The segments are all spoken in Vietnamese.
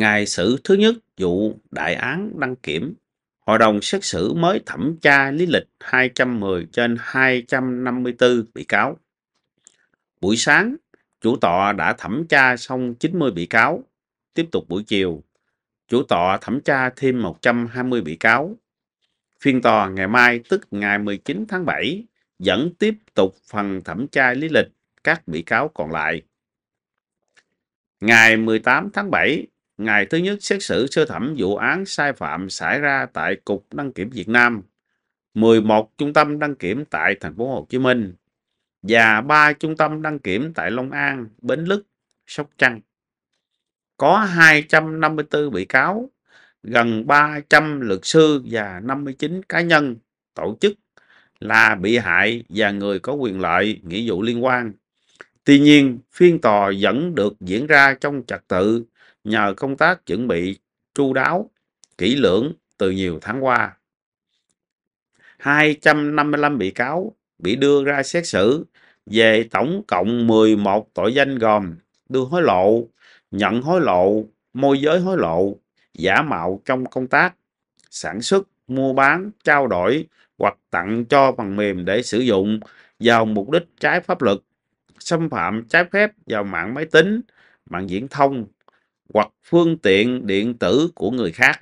Ngày xử thứ nhất vụ đại án đăng kiểm, Hội đồng xét xử mới thẩm tra lý lịch 210 trên 254 bị cáo. Buổi sáng, chủ tọa đã thẩm tra xong 90 bị cáo. Tiếp tục buổi chiều, chủ tọa thẩm tra thêm 120 bị cáo. Phiên tòa ngày mai tức ngày 19 tháng 7 vẫn tiếp tục phần thẩm tra lý lịch các bị cáo còn lại. Ngày 18 tháng 7, ngày thứ nhất xét xử sơ thẩm vụ án sai phạm xảy ra tại Cục Đăng kiểm Việt Nam, 11 trung tâm đăng kiểm tại thành phố Hồ Chí Minh và 3 trung tâm đăng kiểm tại Long An, Bến Lức, Sóc Trăng. Có 254 bị cáo, gần 300 luật sư và 59 cá nhân, tổ chức là bị hại và người có quyền lợi, nghĩa vụ liên quan. Tuy nhiên, phiên tòa vẫn được diễn ra trong trật tự nhờ công tác chuẩn bị chu đáo, kỹ lưỡng từ nhiều tháng qua. 255 bị cáo bị đưa ra xét xử về tổng cộng 11 tội danh gồm đưa hối lộ, nhận hối lộ, môi giới hối lộ, giả mạo trong công tác, sản xuất, mua bán, trao đổi hoặc tặng cho phần mềm để sử dụng vào mục đích trái pháp luật, xâm phạm trái phép vào mạng máy tính, mạng viễn thông, hoặc phương tiện điện tử của người khác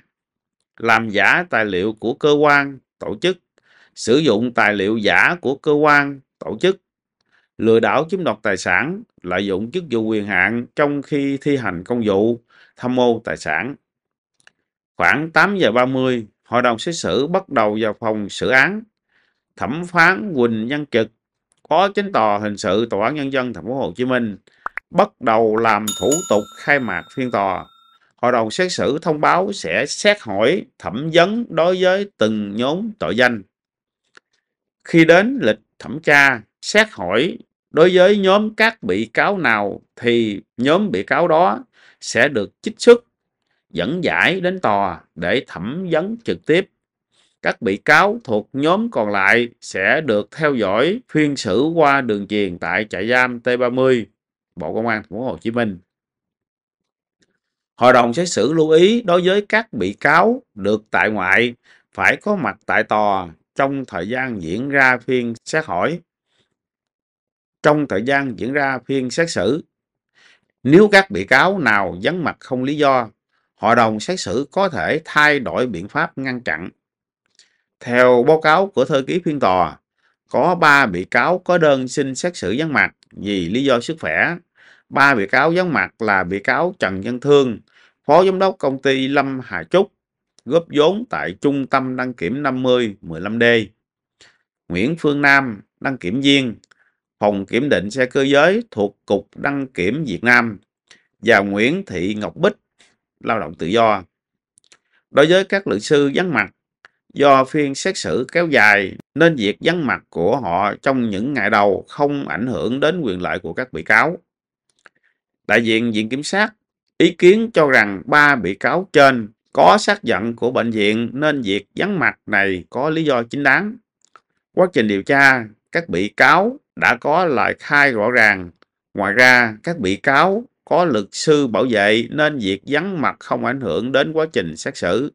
làm giả tài liệu của cơ quan tổ chức sử dụng tài liệu giả của cơ quan tổ chức lừa đảo chiếm đoạt tài sản lợi dụng chức vụ quyền hạn trong khi thi hành công vụ tham mô tài sản khoảng 8 giờ 30 hội đồng xét xử bắt đầu vào phòng xử án thẩm phán Quỳnh Văn Trực phó chính tòa hình sự tòa án nhân dân thành phố Hồ Chí Minh bắt đầu làm thủ tục khai mạc phiên tòa. Hội đồng xét xử thông báo sẽ xét hỏi thẩm vấn đối với từng nhóm tội danh. Khi đến lịch thẩm tra, xét hỏi đối với nhóm các bị cáo nào thì nhóm bị cáo đó sẽ được chích xuất dẫn giải đến tòa để thẩm vấn trực tiếp. Các bị cáo thuộc nhóm còn lại sẽ được theo dõi phiên xử qua đường truyền tại trại giam T30 Bộ Công an Thành phố Hồ Chí Minh. Hội đồng xét xử lưu ý đối với các bị cáo được tại ngoại phải có mặt tại tòa trong thời gian diễn ra phiên xét hỏi. Trong thời gian diễn ra phiên xét xử, nếu các bị cáo nào vắng mặt không lý do, hội đồng xét xử có thể thay đổi biện pháp ngăn chặn. Theo báo cáo của thư ký phiên tòa, có 3 bị cáo có đơn xin xét xử vắng mặt vì lý do sức khỏe ba bị cáo vắng mặt là bị cáo Trần Văn Thương, phó giám đốc công ty Lâm Hà Trúc, góp vốn tại trung tâm đăng kiểm 50 15D. Nguyễn Phương Nam, đăng kiểm viên, phòng kiểm định xe cơ giới thuộc Cục Đăng kiểm Việt Nam và Nguyễn Thị Ngọc Bích, lao động tự do. Đối với các luật sư vắng mặt, do phiên xét xử kéo dài nên việc vắng mặt của họ trong những ngày đầu không ảnh hưởng đến quyền lợi của các bị cáo đại diện viện kiểm sát ý kiến cho rằng ba bị cáo trên có xác nhận của bệnh viện nên việc vắng mặt này có lý do chính đáng. Quá trình điều tra, các bị cáo đã có lời khai rõ ràng. Ngoài ra, các bị cáo có luật sư bảo vệ nên việc vắng mặt không ảnh hưởng đến quá trình xét xử.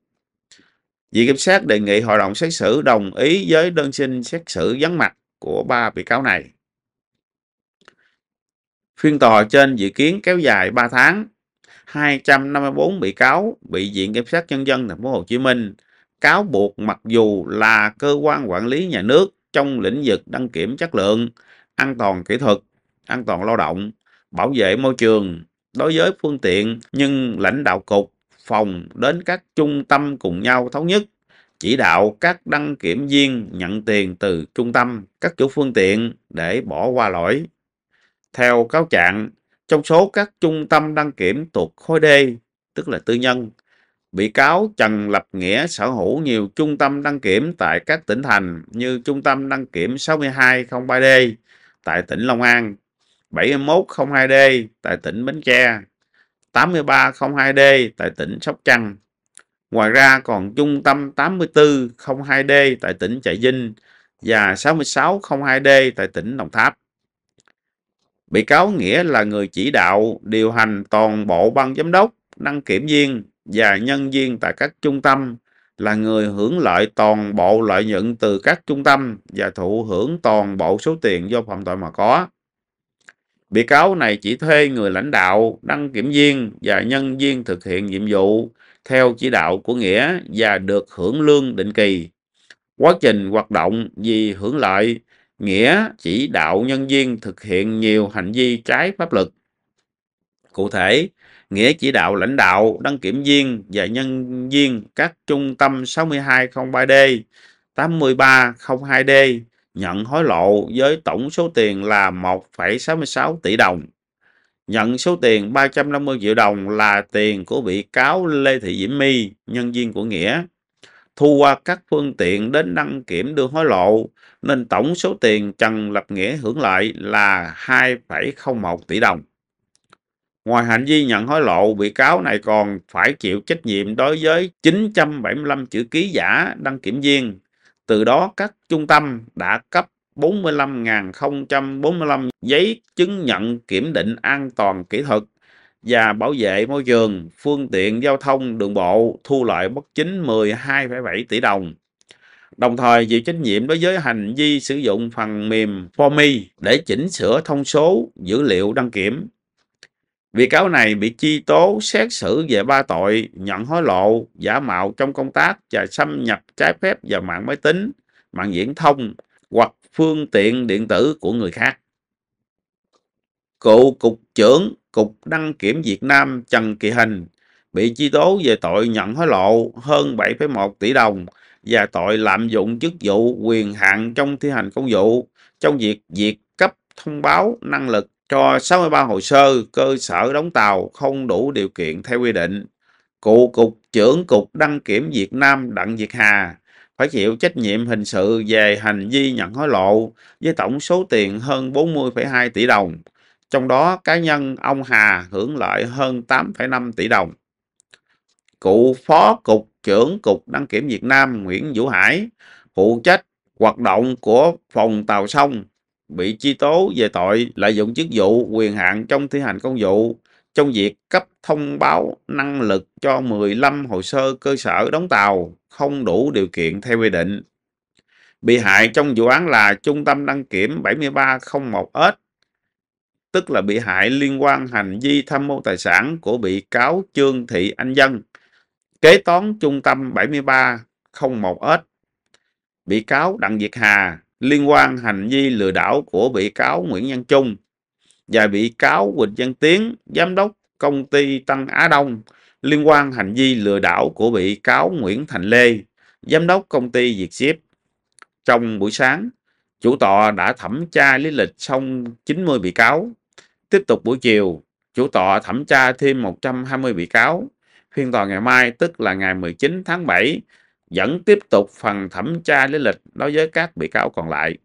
Viện kiểm sát đề nghị hội đồng xét xử đồng ý với đơn xin xét xử vắng mặt của ba bị cáo này. Phiên tòa trên dự kiến kéo dài 3 tháng. 254 bị cáo bị Viện Kiểm sát Nhân dân Thành phố Hồ Chí Minh cáo buộc mặc dù là cơ quan quản lý nhà nước trong lĩnh vực đăng kiểm chất lượng, an toàn kỹ thuật, an toàn lao động, bảo vệ môi trường đối với phương tiện nhưng lãnh đạo cục phòng đến các trung tâm cùng nhau thống nhất chỉ đạo các đăng kiểm viên nhận tiền từ trung tâm các chủ phương tiện để bỏ qua lỗi theo cáo trạng, trong số các trung tâm đăng kiểm thuộc khối D, tức là tư nhân, bị cáo Trần Lập Nghĩa sở hữu nhiều trung tâm đăng kiểm tại các tỉnh thành như trung tâm đăng kiểm 6203D tại tỉnh Long An, 7102D tại tỉnh Bến Tre, 8302D tại tỉnh Sóc Trăng. Ngoài ra còn trung tâm 8402D tại tỉnh Trà Vinh và 6602D tại tỉnh Đồng Tháp. Bị cáo Nghĩa là người chỉ đạo, điều hành toàn bộ ban giám đốc, đăng kiểm viên và nhân viên tại các trung tâm, là người hưởng lợi toàn bộ lợi nhuận từ các trung tâm và thụ hưởng toàn bộ số tiền do phạm tội mà có. Bị cáo này chỉ thuê người lãnh đạo, đăng kiểm viên và nhân viên thực hiện nhiệm vụ theo chỉ đạo của Nghĩa và được hưởng lương định kỳ. Quá trình hoạt động vì hưởng lợi nghĩa chỉ đạo nhân viên thực hiện nhiều hành vi trái pháp luật cụ thể nghĩa chỉ đạo lãnh đạo đăng kiểm viên và nhân viên các trung tâm 6203D 8302D nhận hối lộ với tổng số tiền là 1,66 tỷ đồng nhận số tiền 350 triệu đồng là tiền của bị cáo Lê Thị Diễm My nhân viên của nghĩa thu qua các phương tiện đến đăng kiểm đưa hối lộ nên tổng số tiền Trần Lập Nghĩa hưởng lợi là 2,01 tỷ đồng. Ngoài hành vi nhận hối lộ, bị cáo này còn phải chịu trách nhiệm đối với 975 chữ ký giả đăng kiểm viên. Từ đó các trung tâm đã cấp 45.045 giấy chứng nhận kiểm định an toàn kỹ thuật và bảo vệ môi trường, phương tiện giao thông đường bộ thu lợi bất chính 12,7 tỷ đồng. Đồng thời chịu trách nhiệm đối với hành vi sử dụng phần mềm Formi để chỉnh sửa thông số dữ liệu đăng kiểm. Bị cáo này bị chi tố xét xử về ba tội nhận hối lộ, giả mạo trong công tác và xâm nhập trái phép vào mạng máy tính, mạng viễn thông hoặc phương tiện điện tử của người khác cựu cục trưởng Cục Đăng kiểm Việt Nam Trần Kỳ Hình bị truy tố về tội nhận hối lộ hơn 7,1 tỷ đồng và tội lạm dụng chức vụ quyền hạn trong thi hành công vụ trong việc việc cấp thông báo năng lực cho 63 hồ sơ cơ sở đóng tàu không đủ điều kiện theo quy định. cựu Cục trưởng Cục Đăng kiểm Việt Nam Đặng Việt Hà phải chịu trách nhiệm hình sự về hành vi nhận hối lộ với tổng số tiền hơn 40,2 tỷ đồng trong đó cá nhân ông Hà hưởng lợi hơn 8,5 tỷ đồng. Cụ Phó Cục trưởng Cục Đăng kiểm Việt Nam Nguyễn Vũ Hải phụ trách hoạt động của phòng tàu sông bị truy tố về tội lợi dụng chức vụ quyền hạn trong thi hành công vụ trong việc cấp thông báo năng lực cho 15 hồ sơ cơ sở đóng tàu không đủ điều kiện theo quy định. Bị hại trong vụ án là Trung tâm đăng kiểm 7301S tức là bị hại liên quan hành vi tham mô tài sản của bị cáo Trương Thị Anh Dân, kế toán trung tâm 7301S. Bị cáo Đặng Việt Hà liên quan hành vi lừa đảo của bị cáo Nguyễn Văn Trung và bị cáo Quỳnh Văn Tiến, giám đốc công ty Tân Á Đông liên quan hành vi lừa đảo của bị cáo Nguyễn Thành Lê, giám đốc công ty Việt Ship. Trong buổi sáng, chủ tọa đã thẩm tra lý lịch xong 90 bị cáo Tiếp tục buổi chiều, chủ tọa thẩm tra thêm 120 bị cáo. Phiên tòa ngày mai tức là ngày 19 tháng 7 vẫn tiếp tục phần thẩm tra lý lịch đối với các bị cáo còn lại.